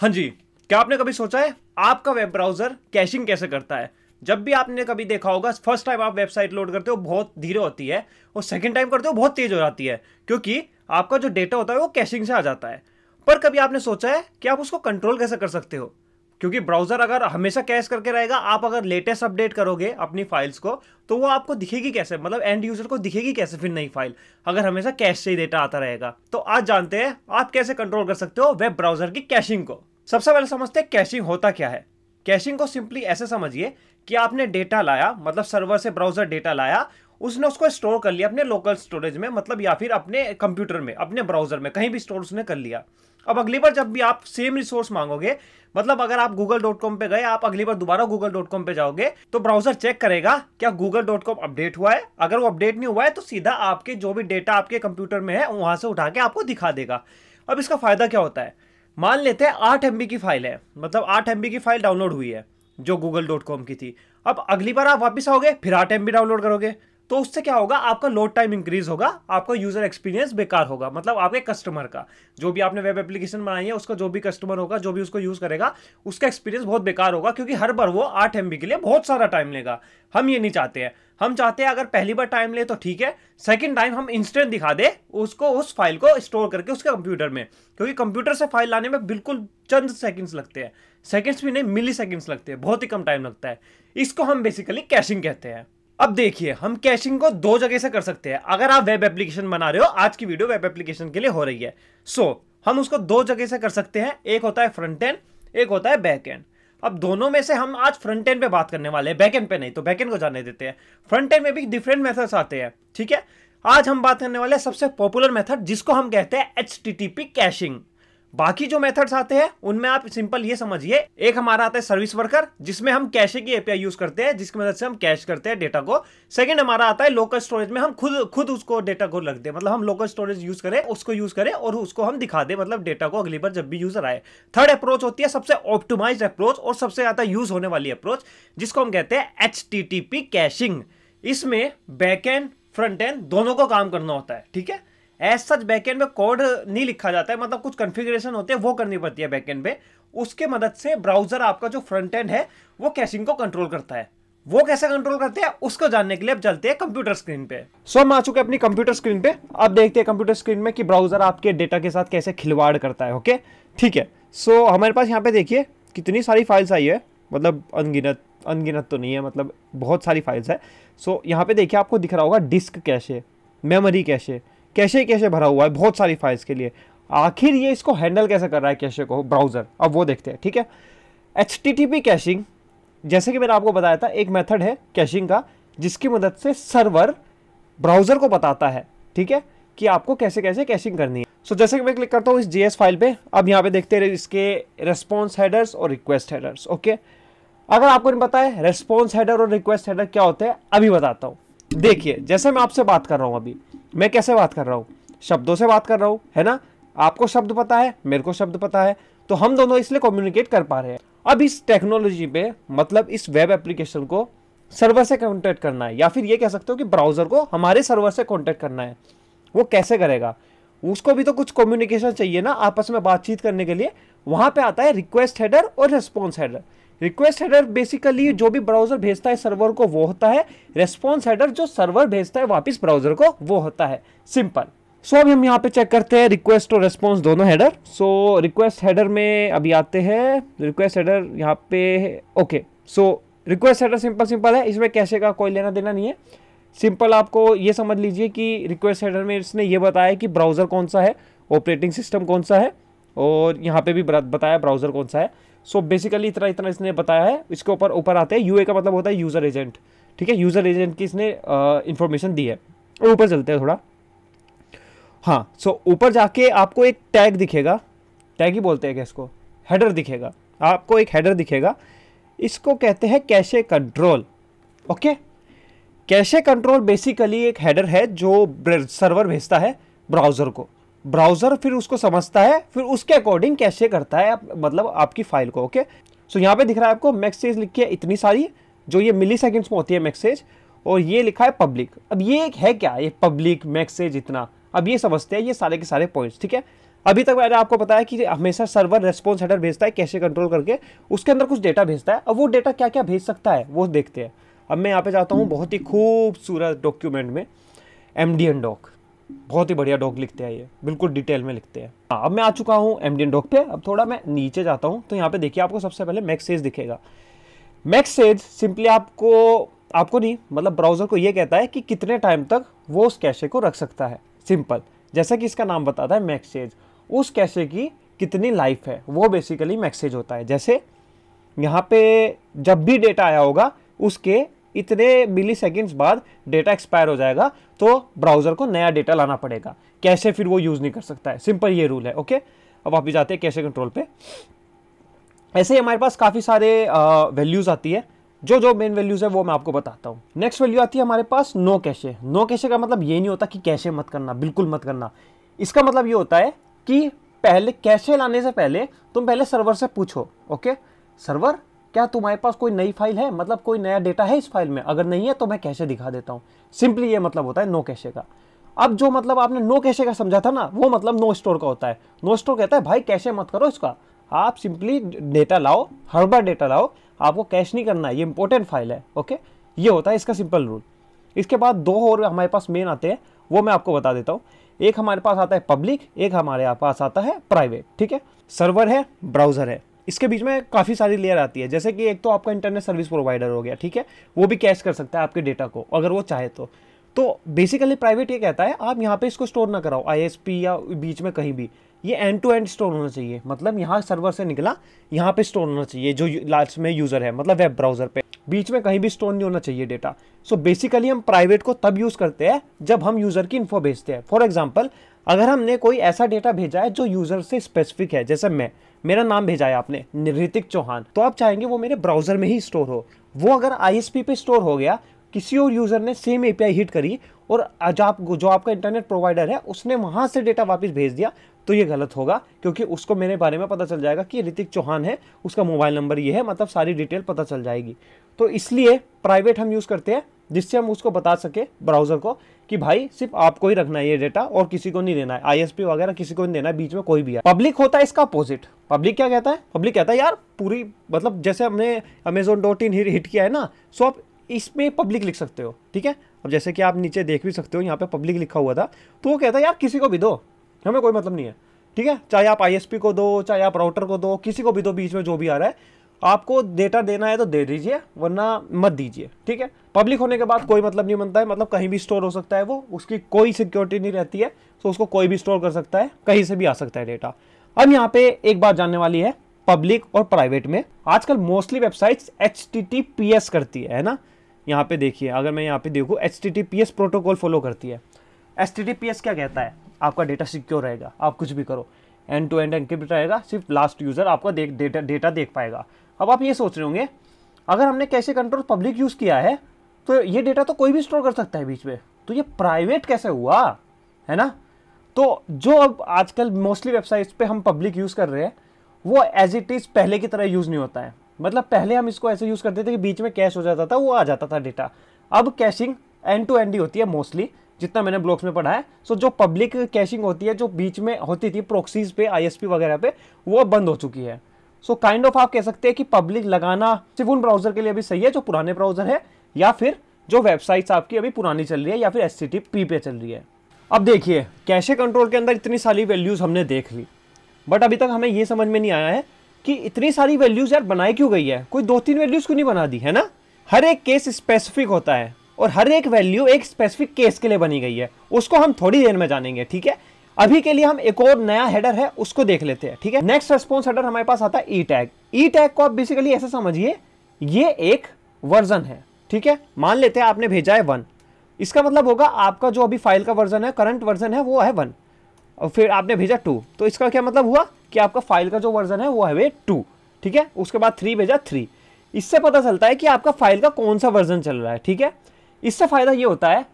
हाँ जी क्या आपने कभी सोचा है आपका वेब ब्राउजर कैशिंग कैसे करता है जब भी आपने कभी देखा होगा फर्स्ट टाइम आप वेबसाइट लोड करते हो बहुत धीरे होती है और सेकंड टाइम करते हो बहुत तेज हो जाती है क्योंकि आपका जो डेटा होता है वो कैशिंग से आ जाता है पर कभी आपने सोचा है कि आप उसको कंट्रोल कैसे कर सकते हो क्योंकि ब्राउज़र अगर हमेशा कैश करके रहेगा आप अगर लेटेस्ट अपडेट करोगे अपनी फाइल्स को तो वो आपको दिखेगी कैसे मतलब एंड यूज़र को दिखेगी कैसे फिर नई फाइल अगर हमेशा कैश से ही डेटा आता रहेगा तो आज जानते हैं आप कैसे कंट्रोल कर सकते हो वेब ब्राउज़र की कैशिंग को सबसे पहले समझते हैं कैशिंग होता क्या है कैशिंग को सिंपली ऐसे समझिए कि आपने डेटा लाया मतलब सर्वर से ब्राउज़र डेटा लाया उसने उसको स्टोर कर लिया अपने लोकल स्टोरेज में मतलब या फिर अपने कंप्यूटर में अपने ब्राउजर में कहीं भी स्टोर उसने कर लिया अब अगली बार जब भी आप सेम रिसोर्स मांगोगे मतलब अगर आप गूगल डॉट कॉम पर गए आप अगली बार दोबारा गूगल डॉट कॉम पर जाओगे तो ब्राउजर चेक करेगा क्या गूगल डॉट कॉम अपडेट हुआ है अगर वो अपडेट नहीं हुआ है तो सीधा आपके जो भी डेटा आपके कंप्यूटर में है वहां से उठा के आपको दिखा देगा अब इसका फायदा क्या होता है मान लेते हैं आठ एम की फाइल है मतलब आठ एम की फाइल डाउनलोड हुई है जो गूगल डॉट कॉम की थी अब अगली बार आप वापस आओगे फिर आठ एम डाउनलोड करोगे तो उससे क्या होगा आपका लोड टाइम इंक्रीज होगा आपका यूज़र एक्सपीरियंस बेकार होगा मतलब आपके कस्टमर का जो भी आपने वेब एप्लीकेशन बनाई है उसका जो भी कस्टमर होगा जो भी उसको यूज़ करेगा उसका एक्सपीरियंस बहुत बेकार होगा क्योंकि हर बार वो आठ एम के लिए बहुत सारा टाइम लेगा हम ये नहीं चाहते हैं हम चाहते हैं अगर पहली बार टाइम ले तो ठीक है सेकेंड टाइम हम इंस्टेंट दिखा दे उसको उस फाइल को स्टोर करके उसके कंप्यूटर में क्योंकि कंप्यूटर से फाइल लाने में बिल्कुल चंद सेकंड्स लगते हैं सेकंड्स भी नहीं मिली सेकंड्स लगते हैं बहुत ही कम टाइम लगता है इसको हम बेसिकली कैशिंग कहते हैं अब देखिए हम कैशिंग को दो जगह से कर सकते हैं अगर आप वेब एप्लीकेशन बना रहे हो आज की वीडियो वेब एप्लीकेशन के लिए हो रही है सो so, हम उसको दो जगह से कर सकते हैं एक होता है फ्रंट एंड एक होता है बैक एंड अब दोनों में से हम आज फ्रंट एंड पे बात करने वाले हैं बैक एंड पे नहीं तो बैक एंड को जाने देते हैं फ्रंट एंड में भी डिफरेंट मेथड्स आते हैं ठीक है आज हम बात करने वाले हैं सबसे पॉपुलर मेथड जिसको हम कहते हैं एच कैशिंग बाकी जो मेथड्स आते हैं उनमें आप सिंपल ये समझिए एक हमारा आता है सर्विस वर्कर जिसमें हम कैशे की एपीआई यूज करते हैं जिसकी मदद से हम कैश करते हैं डेटा को सेकंड हमारा आता है लोकल स्टोरेज में हम खुद खुद उसको डेटा को रख दे मतलब हम लोकल स्टोरेज यूज करें उसको यूज करें और उसको हम दिखा दे मतलब डेटा को अगली बार जब भी यूजर आए थर्ड अप्रोच होती है सबसे ऑप्टोमाइज अप्रोच और सबसे ज्यादा यूज होने वाली अप्रोच जिसको हम कहते हैं एच कैशिंग इसमें बैक एंड फ्रंट एंड दोनों को काम करना होता है ठीक है एज सच बैकेंड में कोड नहीं लिखा जाता है मतलब कुछ कन्फिग्रेशन होते हैं वो करनी पड़ती है बैकेंड पे उसके मदद से ब्राउजर आपका जो फ्रंट एंड है वो कैशिंग को कंट्रोल करता है वो कैसे कंट्रोल करते हैं उसको जानने के लिए अब चलते हैं कंप्यूटर स्क्रीन पे सो हम आ चुके हैं अपनी कंप्यूटर स्क्रीन पे अब देखते हैं कंप्यूटर स्क्रीन में कि ब्राउजर आपके डेटा के साथ कैसे खिलवाड़ करता है ओके ठीक है सो so, हमारे पास यहाँ पे देखिए कितनी सारी फाइल्स आई है मतलब अनगिनत अनगिनत तो नहीं है मतलब बहुत सारी फाइल्स है सो so, यहाँ पे देखिए आपको दिख रहा होगा डिस्क है मेमोरी है कैशे कैसे भरा हुआ है बहुत सारी फाइल्स के लिए आखिर ये इसको हैंडल कैसे कर रहा है कैशे को ब्राउज़र अब वो देखते हैं ठीक है एच कैशिंग जैसे कि मैंने आपको बताया था एक मेथड है कैशिंग का जिसकी मदद से सर्वर ब्राउज़र को बताता है ठीक है कि आपको कैसे कैसे कैशिंग करनी है सो so, जैसे कि मैं क्लिक करता हूँ इस जी फाइल पे अब यहाँ पे देखते हैं इसके रेस्पॉन्स हेडर्स और रिक्वेस्ट हेडर्स ओके अगर आपको नहीं पता है रेस्पॉन्स हेडर और रिक्वेस्ट हेडर क्या होते हैं अभी बताता हूँ देखिए जैसे मैं आपसे बात कर रहा हूँ अभी मैं कैसे बात कर रहा हूँ शब्दों से बात कर रहा हूँ है ना आपको शब्द पता है मेरे को शब्द पता है तो हम दोनों इसलिए कम्युनिकेट कर पा रहे हैं अब इस टेक्नोलॉजी पे मतलब इस वेब एप्लीकेशन को सर्वर से कॉन्टैक्ट करना है या फिर ये कह सकते हो कि ब्राउज़र को हमारे सर्वर से कॉन्टैक्ट करना है वो कैसे करेगा उसको भी तो कुछ कम्युनिकेशन चाहिए ना आपस में बातचीत करने के लिए वहाँ पे आता है रिक्वेस्ट हेडर और response header request header basically जो भी ब्राउजर भेजता है सर्वर को वो होता है रेस्पॉन्स हेडर जो सर्वर भेजता है वापस ब्राउजर को वो होता है सिंपल सो so, अभी हम यहाँ पे चेक करते हैं रिक्वेस्ट और रेस्पॉन्स दोनों हेडर सो रिक्वेस्ट हेडर में अभी आते हैं रिक्वेस्ट हेडर यहाँ पे okay so request header simple simple है इसमें कैसे का कोई लेना देना नहीं है सिंपल आपको ये समझ लीजिए कि रिक्वेस्ट हेडर में इसने ये बताया कि ब्राउज़र कौन सा है ऑपरेटिंग सिस्टम कौन सा है और यहाँ पे भी बताया ब्राउज़र कौन सा है सो बेसिकली इतना इतना इसने बताया है इसके ऊपर ऊपर आते हैं यूए का मतलब होता है यूज़र एजेंट ठीक है यूज़र एजेंट की इसने इन्फॉर्मेशन दी है और ऊपर चलते हैं थोड़ा हाँ सो ऊपर जाके आपको एक टैग दिखेगा टैग ही बोलते हैं क्या इसको हेडर दिखेगा आपको एक हेडर दिखेगा इसको कहते हैं cache control okay cache control basically एक हेडर है जो सर्वर भेजता है ब्राउज़र को ब्राउज़र फिर उसको समझता है फिर उसके अकॉर्डिंग कैसे करता है मतलब आपकी फाइल को ओके सो यहाँ पे दिख रहा है आपको मैक्सेज लिखी है इतनी सारी जो ये मिली सेकेंड्स में होती है मैक्सेज और ये लिखा है पब्लिक अब ये है क्या ये पब्लिक मैक्सेज इतना अब ये समझते हैं ये सारे के सारे पॉइंट्स ठीक है अभी तक मैंने आपको बताया कि हमेशा सर्वर रेस्पॉन्स हेडर भेजता है कैसे कंट्रोल करके उसके अंदर कुछ डेटा भेजता है अब वो डेटा क्या क्या भेज सकता है वो देखते हैं अब मैं यहाँ पे जाता हूँ बहुत ही खूबसूरत डॉक्यूमेंट में एम डी एन डॉक बहुत ही बढ़िया डॉग लिखते हैं ये बिल्कुल डिटेल में लिखते हैं हाँ, अब मैं आ चुका हूँ एम डॉग पे अब थोड़ा मैं नीचे जाता हूँ तो यहाँ पे देखिए आपको सबसे पहले मैक्सेज दिखेगा मैक्सेज सिंपली आपको आपको नहीं मतलब ब्राउज़र को ये कहता है कि कितने टाइम तक वो उस कैशे को रख सकता है सिंपल जैसा कि इसका नाम बताता है मैक्सेज उस कैशे की कितनी लाइफ है वो बेसिकली मैक्सेज होता है जैसे यहाँ पे जब भी डेटा आया होगा उसके इतने मिली सेकेंड्स बाद डेटा एक्सपायर हो जाएगा तो ब्राउज़र को नया डेटा लाना पड़ेगा कैसे फिर वो यूज़ नहीं कर सकता है सिंपल ये रूल है ओके अब आप भी जाते हैं कैसे कंट्रोल पे ऐसे ही हमारे पास काफ़ी सारे वैल्यूज़ आती है जो जो मेन वैल्यूज़ है वो मैं आपको बताता हूँ नेक्स्ट वैल्यू आती है हमारे पास नो कैशे नो कैशे का मतलब ये नहीं होता कि कैशे मत करना बिल्कुल मत करना इसका मतलब ये होता है कि पहले कैशे लाने से पहले तुम पहले सर्वर से पूछो ओके सर्वर क्या तुम्हारे पास कोई नई फाइल है मतलब कोई नया डेटा है इस फाइल में अगर नहीं है तो मैं कैसे दिखा देता हूँ सिंपली ये मतलब होता है नो कैशे का अब जो मतलब आपने नो कैशे का समझा था ना वो मतलब नो स्टोर का होता है नो स्टोर कहता है भाई कैसे मत करो इसका आप सिंपली डेटा लाओ हर बार डेटा लाओ आपको कैश नहीं करना है ये इंपॉर्टेंट फाइल है ओके ये होता है इसका सिंपल रूल इसके बाद दो और हमारे पास मेन आते हैं वो मैं आपको बता देता हूँ एक हमारे पास आता है पब्लिक एक हमारे पास आता है प्राइवेट ठीक है सर्वर है ब्राउज़र है इसके बीच में काफ़ी सारी लेयर आती है जैसे कि एक तो आपका इंटरनेट सर्विस प्रोवाइडर हो गया ठीक है वो भी कैश कर सकता है आपके डेटा को अगर वो चाहे तो तो बेसिकली प्राइवेट ये कहता है आप यहाँ पे इसको स्टोर ना कराओ आईएसपी या बीच में कहीं भी ये एंड टू एंड स्टोर होना चाहिए मतलब यहाँ सर्वर से निकला यहाँ पे स्टोर होना चाहिए जो लास्ट में यूज़र है मतलब वेब ब्राउज़र पे बीच में कहीं भी स्टोर नहीं होना चाहिए डेटा सो बेसिकली हम प्राइवेट को तब यूज़ करते हैं जब हम यूज़र की इन्फो भेजते हैं फॉर एग्जाम्पल अगर हमने कोई ऐसा डेटा भेजा है जो यूज़र से स्पेसिफिक है जैसे मैं मेरा नाम भेजा है आपने ऋतिक चौहान तो आप चाहेंगे वो मेरे ब्राउजर में ही स्टोर हो वो अगर आई पे स्टोर हो गया किसी और यूज़र ने सेम ए हिट करी और जो आप जो आपका इंटरनेट प्रोवाइडर है उसने वहाँ से डेटा वापस भेज दिया तो ये गलत होगा क्योंकि उसको मेरे बारे में पता चल जाएगा कि ऋतिक चौहान है उसका मोबाइल नंबर ये है मतलब सारी डिटेल पता चल जाएगी तो इसलिए प्राइवेट हम यूज़ करते हैं जिससे हम उसको बता सके ब्राउज़र को कि भाई सिर्फ आपको ही रखना है ये डेटा और किसी को नहीं देना है आईएसपी वगैरह किसी को नहीं देना है बीच में कोई भी है पब्लिक होता है इसका अपोजिट पब्लिक क्या कहता है पब्लिक कहता है यार पूरी मतलब जैसे हमने अमेजोन डॉट इन हिट किया है ना सो आप इसमें पब्लिक लिख सकते हो ठीक है अब जैसे कि आप नीचे देख भी सकते हो यहाँ पे पब्लिक लिखा हुआ था तो वो कहता है यार किसी को भी दो हमें कोई मतलब नहीं है ठीक है चाहे आप आईएसपी को दो चाहे आप राउटर को दो किसी को भी दो बीच में जो भी आ रहा है आपको डेटा देना है तो दे दीजिए वरना मत दीजिए ठीक है पब्लिक होने के बाद कोई मतलब नहीं बनता है मतलब कहीं भी स्टोर हो सकता है वो उसकी कोई सिक्योरिटी नहीं रहती है तो उसको कोई भी स्टोर कर सकता है कहीं से भी आ सकता है डेटा अब यहाँ पे एक बात जानने वाली है पब्लिक और प्राइवेट में आजकल मोस्टली वेबसाइट्स एच करती है, है ना यहाँ पे देखिए अगर मैं यहाँ पे देखूँ एच प्रोटोकॉल फॉलो करती है एच क्या कहता है आपका डेटा सिक्योर रहेगा आप कुछ भी करो एंड टू एंड एंड रहेगा सिर्फ लास्ट यूज़र आपका देख डेटा देख पाएगा अब आप ये सोच रहे होंगे अगर हमने कैसे कंट्रोल पब्लिक यूज़ किया है तो ये डेटा तो कोई भी स्टोर कर सकता है बीच में तो ये प्राइवेट कैसे हुआ है ना तो जो अब आजकल मोस्टली वेबसाइट्स पे हम पब्लिक यूज़ कर रहे हैं वो एज इट इज़ पहले की तरह यूज़ नहीं होता है मतलब पहले हम इसको ऐसे यूज़ करते थे कि बीच में कैश हो जाता था वो आ जाता था डेटा अब कैशिंग एंड टू एंड ही होती है मोस्टली जितना मैंने ब्लॉक्स में पढ़ा है सो जो पब्लिक कैशिंग होती है जो बीच में होती थी प्रोक्सीज पे आईएसपी वगैरह पे वो बंद हो चुकी है सो काइंड ऑफ आप कह सकते हैं कि पब्लिक लगाना सिर्फ उन ब्राउजर के लिए अभी सही है जो पुराने ब्राउजर है या फिर जो वेबसाइट्स आपकी अभी पुरानी चल रही है या फिर एस पे चल रही है अब देखिए कैशे कंट्रोल के अंदर इतनी सारी वैल्यूज़ हमने देख ली बट अभी तक हमें ये समझ में नहीं आया है कि इतनी सारी वैल्यूज़ यार बनाई क्यों गई है कोई दो तीन वैल्यूज़ क्यों नहीं बना दी है ना हर एक केस स्पेसिफिक होता है और हर एक वैल्यू एक स्पेसिफिक केस के लिए बनी गई है उसको हम थोड़ी देर में जानेंगे ठीक है अभी के लिए हम एक और नया हेडर है उसको देख लेते हैं ठीक है नेक्स्ट रेस्पॉन्स हेडर हमारे पास आता है ई टैग ई टैग को आप बेसिकली ऐसे समझिए ये एक वर्जन है ठीक है मान लेते हैं आपने भेजा है वन इसका मतलब होगा आपका जो अभी फाइल का वर्जन है करंट वर्जन है वो है वन और फिर आपने भेजा टू तो इसका क्या मतलब हुआ कि आपका फाइल का जो वर्जन है वो है वे टू ठीक है उसके बाद थ्री भेजा थ्री इससे पता चलता है कि आपका फाइल का कौन सा वर्जन चल रहा है ठीक है इससे फ़ायदा ये होता है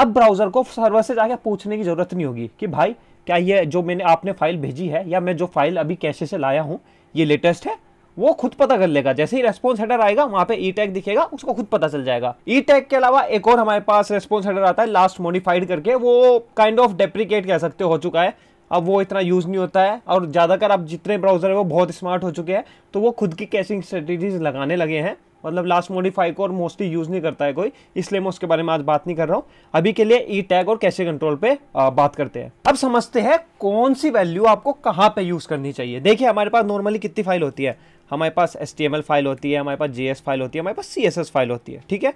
अब ब्राउज़र को सर्वर से जाके पूछने की ज़रूरत नहीं होगी कि भाई क्या ये जो मैंने आपने फाइल भेजी है या मैं जो फाइल अभी कैसे से लाया हूँ ये लेटेस्ट है वो खुद पता कर लेगा जैसे ही रेस्पॉन्स हेडर आएगा वहाँ पे ई टैग दिखेगा उसको खुद पता चल जाएगा ई टैग के अलावा एक और हमारे पास रेस्पॉन्स हेडर आता है लास्ट मॉडिफाइड करके वो काइंड ऑफ डेप्रिकेट कह सकते हो चुका है अब वो इतना यूज़ नहीं होता है और ज़्यादातर अब जितने ब्राउज़र है वो बहुत स्मार्ट हो चुके हैं तो वो खुद की कैशिंग स्ट्रेटेजीज लगाने लगे हैं मतलब लास्ट मॉडिफाई को और मोस्टली यूज़ नहीं करता है कोई इसलिए मैं उसके बारे में आज बात नहीं कर रहा हूँ अभी के लिए ई टैग और कैसे कंट्रोल पे बात करते हैं अब समझते हैं कौन सी वैल्यू आपको कहाँ पे यूज़ करनी चाहिए देखिए हमारे पास नॉर्मली कितनी फाइल होती है हमारे पास एस फाइल होती है हमारे पास जे फाइल होती है हमारे पास सी फाइल होती है ठीक है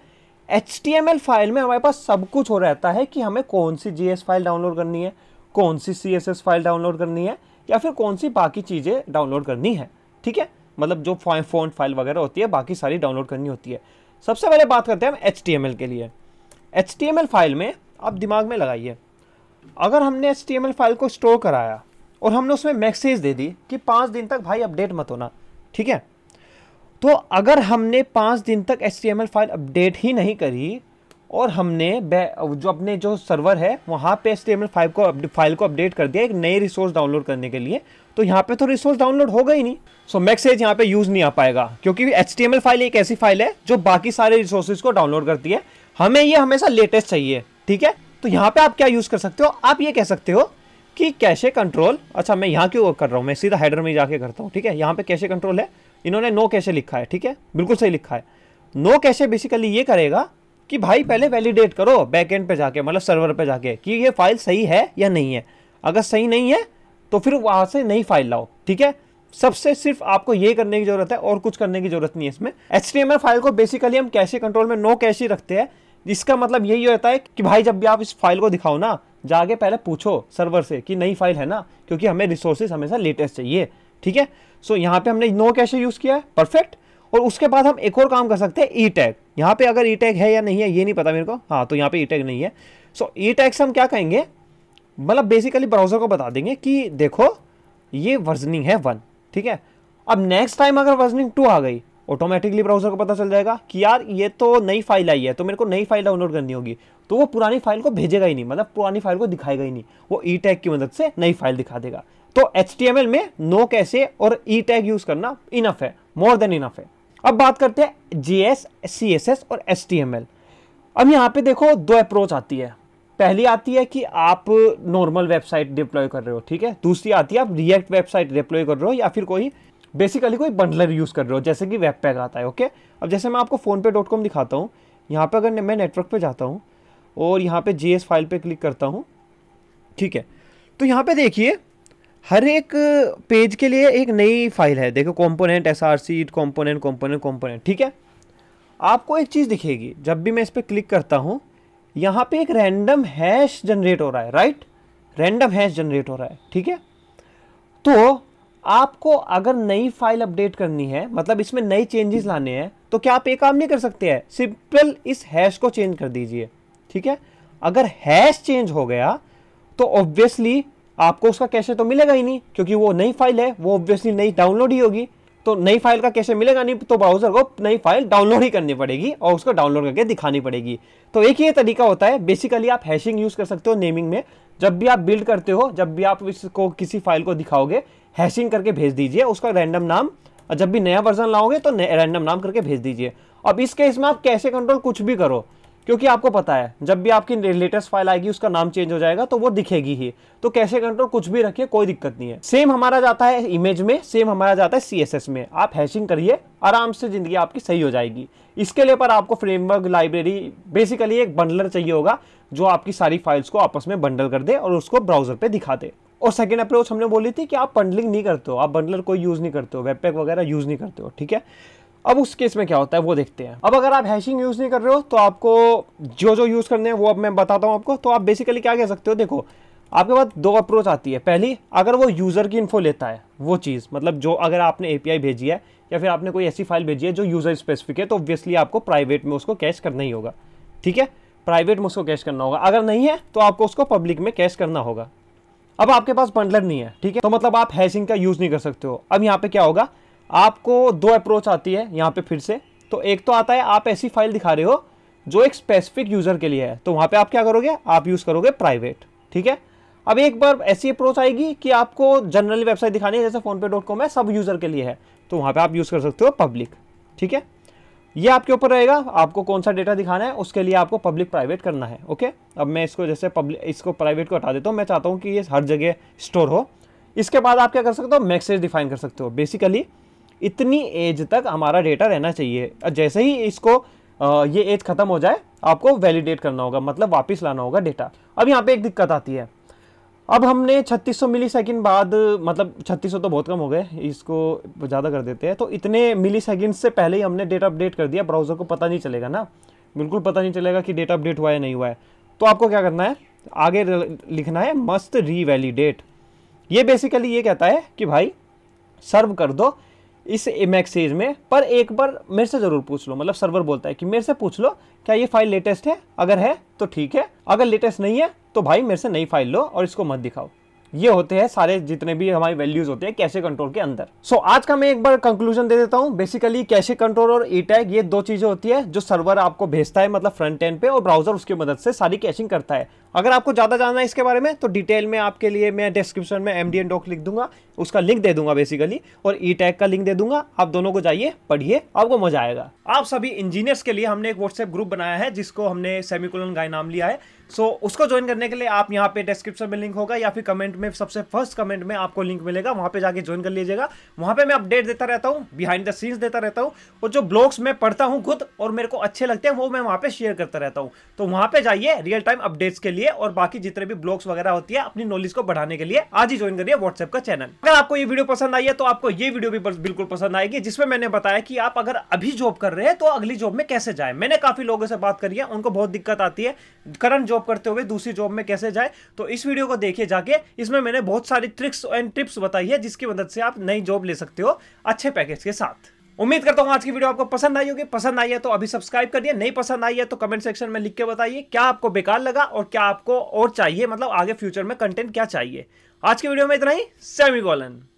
एच फाइल में हमारे पास सब कुछ हो रहता है कि हमें कौन सी जी फाइल डाउनलोड करनी है कौन सी सी फाइल डाउनलोड करनी है या फिर कौन सी बाकी चीज़ें डाउनलोड करनी है ठीक है मतलब जो फोन फाइल वगैरह होती है बाकी सारी डाउनलोड करनी होती है सबसे पहले बात करते हैं हम एच टी एम एल के लिए H T M L file में आप दिमाग में लगाइए अगर हमने H T M L file को स्टोर कराया और हमने उसमें मैसेज दे दी कि पाँच दिन तक भाई अपडेट मत होना ठीक है तो अगर हमने पाँच दिन तक H T M L file update ही नहीं करी और हमने जो अपने जो सर्वर है वहाँ पे एच फाइव को फाइल को अपडेट कर दिया एक नए रिसोर्स डाउनलोड करने के लिए तो यहाँ पे तो रिसोर्स डाउनलोड होगा ही नहीं सो मैक्सेज यहाँ पे यूज़ नहीं आ पाएगा क्योंकि एच फाइल एक ऐसी फाइल है जो बाकी सारे रिसोर्सेज को डाउनलोड करती है हमें ये हमेशा लेटेस्ट चाहिए ठीक है तो यहाँ पे आप क्या यूज़ कर सकते हो आप ये कह सकते हो कि कैशे कंट्रोल अच्छा मैं यहाँ क्यों कर रहा हूँ मैं सीधा हेडर में जाके करता हूँ ठीक है यहाँ पे कैशे कंट्रोल है इन्होंने नो कैशे लिखा है ठीक है बिल्कुल सही लिखा है नो कैशे बेसिकली ये करेगा कि भाई पहले वैलिडेट करो बैकएंड पे जाके मतलब सर्वर पे जाके कि ये फाइल सही है या नहीं है अगर सही नहीं है तो फिर वहां से नई फाइल लाओ ठीक है सबसे सिर्फ आपको ये करने की जरूरत है और कुछ करने की जरूरत नहीं है इसमें एच एम फाइल को बेसिकली हम कैसे कंट्रोल में नो कैश ही रखते हैं इसका मतलब यही होता है कि भाई जब भी आप इस फाइल को दिखाओ ना जाके पहले पूछो सर्वर से कि नई फाइल है ना क्योंकि हमें रिसोर्सेज हमेशा लेटेस्ट चाहिए ठीक है सो यहाँ पे हमने नो कैश यूज़ किया है परफेक्ट और उसके बाद हम एक और काम कर सकते हैं ई टैग यहाँ पे अगर ई टैग है या नहीं है ये नहीं पता मेरे को हाँ तो यहाँ पे ई टैग नहीं है सो ई टैग से हम क्या कहेंगे मतलब बेसिकली ब्राउज़र को बता देंगे कि देखो ये वर्जनिंग है वन ठीक है अब नेक्स्ट टाइम अगर वर्जनिंग टू आ गई ऑटोमेटिकली ब्राउज़र को पता चल जाएगा कि यार ये तो नई फाइल आई है तो मेरे को नई फाइल डाउनलोड करनी होगी तो वो पुरानी फाइल को भेजेगा ही नहीं मतलब पुरानी फाइल को दिखाएगा ही नहीं वो ई टैग की मदद से नई फाइल दिखा देगा तो एच में नो कैसे और ई टैग यूज़ करना इनफ है मोर देन इनफ है अब बात करते हैं G S C S S और एस टी एम एल अब यहाँ पे देखो दो अप्रोच आती है पहली आती है कि आप नॉर्मल वेबसाइट डिप्लॉय कर रहे हो ठीक है दूसरी आती है आप रिएक्ट वेबसाइट डिप्लॉय कर रहे हो या फिर कोई बेसिकली कोई बंडलर यूज़ कर रहे हो जैसे कि वेब पैक आता है ओके अब जैसे मैं आपको फ़ोन पे डॉट कॉम दिखाता हूँ यहाँ पर अगर मैं नेटवर्क पर जाता हूँ और यहाँ पर जी फाइल पर क्लिक करता हूँ ठीक है तो यहाँ पर देखिए हर एक पेज के लिए एक नई फाइल है देखो component S R C component component component ठीक है आपको एक चीज़ दिखेगी जब भी मैं इस पर क्लिक करता हूँ यहाँ पे एक रैंडम हैश जनरेट हो रहा है राइट रैंडम हैश जनरेट हो रहा है ठीक है तो आपको अगर नई फाइल अपडेट करनी है मतलब इसमें नए चेंजेस लाने हैं तो क्या आप एक काम नहीं कर सकते हैं सिंपल इस हैश को चेंज कर दीजिए ठीक है अगर हैश चेंज हो गया तो ऑब्वियसली आपको उसका कैसे तो मिलेगा ही नहीं क्योंकि वो नई फाइल है वो ऑब्वियसली नई डाउनलोड ही होगी तो नई फाइल का कैसे मिलेगा नहीं तो ब्राउज़र को नई फाइल डाउनलोड ही करनी पड़ेगी और उसको डाउनलोड करके दिखानी पड़ेगी तो एक ही तरीका होता है बेसिकली आप हैशिंग यूज़ कर सकते हो नेमिंग में जब भी आप बिल्ड करते हो जब भी आप इसको किसी फाइल को दिखाओगे हैशिंग करके भेज दीजिए उसका रैंडम नाम जब भी नया वर्जन लाओगे तो रैंडम नाम करके भेज दीजिए अब इस केस में आप कैसे कंट्रोल कुछ भी करो क्योंकि आपको पता है जब भी आपकी लेटेस्ट फाइल आएगी उसका नाम चेंज हो जाएगा तो वो दिखेगी ही तो कैसे कंट्रोल कुछ भी रखिए कोई दिक्कत नहीं है सेम हमारा जाता है इमेज में सेम हमारा जाता है सीएसएस में आप हैशिंग करिए आराम से जिंदगी आपकी सही हो जाएगी इसके लिए पर आपको फ्रेमवर्क लाइब्रेरी बेसिकली एक बंडलर चाहिए होगा जो आपकी सारी फाइल्स को आपस में बंडल कर दे और उसको ब्राउजर पे दिखा दे और सेकेंड अप्रोच हमने बोली थी कि आप बंडलिंग नहीं करते हो आप बंडलर कोई यूज़ नहीं करते हो वेबपैक वगैरह यूज़ नहीं करते हो ठीक है अब उस केस में क्या होता है वो देखते हैं अब अगर आप हैशिंग यूज़ नहीं कर रहे हो तो आपको जो जो यूज़ करने हैं वो अब मैं बताता हूँ आपको तो आप बेसिकली क्या कह सकते हो देखो आपके पास दो अप्रोच आती है पहली अगर वो यूज़र की इन्फो लेता है वो चीज़ मतलब जो अगर आपने ए भेजी है या फिर आपने कोई ऐसी फाइल भेजी है जो यूज़र स्पेसिफिक है तो ऑब्वियसली आपको प्राइवेट में उसको कैश करना ही होगा ठीक है प्राइवेट में उसको कैश करना होगा अगर नहीं है तो आपको उसको पब्लिक में कैश करना होगा अब आपके पास बंडलर नहीं है ठीक है तो मतलब आप हैशिंग का यूज़ नहीं कर सकते हो अब यहाँ पे क्या होगा आपको दो अप्रोच आती है यहाँ पे फिर से तो एक तो आता है आप ऐसी फाइल दिखा रहे हो जो एक स्पेसिफिक यूज़र के लिए है तो वहाँ पे आप क्या करोगे आप यूज़ करोगे प्राइवेट ठीक है अब एक बार ऐसी अप्रोच आएगी कि आपको जनरली वेबसाइट दिखानी है जैसे फ़ोनपे डॉट कॉम है सब यूज़र के लिए है तो वहाँ पर आप यूज़ कर सकते हो पब्लिक ठीक है ये आपके ऊपर रहेगा आपको कौन सा डेटा दिखाना है उसके लिए आपको पब्लिक प्राइवेट करना है ओके अब मैं इसको जैसे पब्लिक इसको प्राइवेट को हटा देता हूँ मैं चाहता हूँ कि ये हर जगह स्टोर हो इसके बाद आप क्या कर सकते हो मैसेज डिफाइन कर सकते हो बेसिकली इतनी एज तक हमारा डेटा रहना चाहिए जैसे ही इसको ये एज ख़त्म हो जाए आपको वैलिडेट करना होगा मतलब वापस लाना होगा डेटा अब यहाँ पे एक दिक्कत आती है अब हमने 3600 मिली सेकेंड बाद मतलब 3600 तो बहुत कम हो गए इसको ज़्यादा कर देते हैं तो इतने मिली सेकेंड से पहले ही हमने डेटा अपडेट कर दिया ब्राउज़र को पता नहीं चलेगा ना बिल्कुल पता नहीं चलेगा कि डेटा अपडेट हुआ है नहीं हुआ है तो आपको क्या करना है आगे लिखना है मस्त री ये बेसिकली ये कहता है कि भाई सर्व कर दो इस मैक सीरीज में पर एक बार मेरे से ज़रूर पूछ लो मतलब सर्वर बोलता है कि मेरे से पूछ लो क्या ये फाइल लेटेस्ट है अगर है तो ठीक है अगर लेटेस्ट नहीं है तो भाई मेरे से नई फाइल लो और इसको मत दिखाओ ये होते हैं सारे जितने भी हमारे वैल्यूज होते हैं कैसे कंट्रोल के अंदर सो so, आज का मैं एक बार कंक्लूजन दे देता हूँ बेसिकली कैसे कंट्रोल और ई टैग ये दो चीजें होती है जो सर्वर आपको भेजता है मतलब फ्रंट एंड पे और ब्राउजर उसकी मदद से सारी कैशिंग करता है अगर आपको ज्यादा जानना है इसके बारे में तो डिटेल में आपके लिए मैं डिस्क्रिप्शन में एम डी डॉक लिख दूंगा उसका लिंक दे दूंगा बेसिकली और ई टैग का लिंक दे दूंगा आप दोनों को जाइए पढ़िए आपको मजा आएगा आप सभी इंजीनियर्स के लिए हमने एक व्हाट्सएप ग्रुप बनाया है जिसको हमने सेमिकुलन गाय नाम लिया है सो so, उसको ज्वाइन करने के लिए आप यहाँ पे डिस्क्रिप्शन में लिंक होगा या फिर कमेंट में सबसे फर्स्ट कमेंट में आपको लिंक मिलेगा वहाँ पे जाके ज्वाइन कर लीजिएगा वहाँ पे मैं अपडेट देता रहता हूँ बिहाइंड द सीन्स देता रहता हूँ और जो ब्लॉग्स मैं पढ़ता हूँ खुद और मेरे को अच्छे लगते हैं वो मैं वहाँ पर शेयर करता रहता हूँ तो वहाँ पर जाइए रियल टाइम अपडेट्स के लिए और बाकी जितने भी ब्लॉग्स वगैरह होती है अपनी नॉलेज को बढ़ाने के लिए आज ही ज्वाइन करिए व्हाट्सएप का चैनल अगर आपको ये वीडियो पसंद आई है तो आपको ये वीडियो भी बिल्कुल पसंद आएगी जिसमें मैंने बताया कि आप अगर अभी जॉब कर रहे हैं तो अगली जॉब में कैसे जाए मैंने काफी लोगों से बात करी है उनको बहुत दिक्कत आती है करंट जॉब करते हुए दूसरी जॉब में कैसे जाए तो इस वीडियो को देखिए जाके इसमें मैंने बहुत सारी ट्रिक्स एंड टिप्स बताई है जिसकी मदद से आप नई जॉब ले सकते हो अच्छे पैकेज के साथ उम्मीद करता हूँ आज की वीडियो आपको पसंद आई होगी पसंद आई है तो अभी सब्सक्राइब करिए नहीं पसंद आई है तो कमेंट सेक्शन में लिख के बताइए क्या आपको बेकार लगा और क्या आपको और चाहिए मतलब आगे फ्यूचर में कंटेंट क्या चाहिए आज की वीडियो में इतना ही सेमी गोलन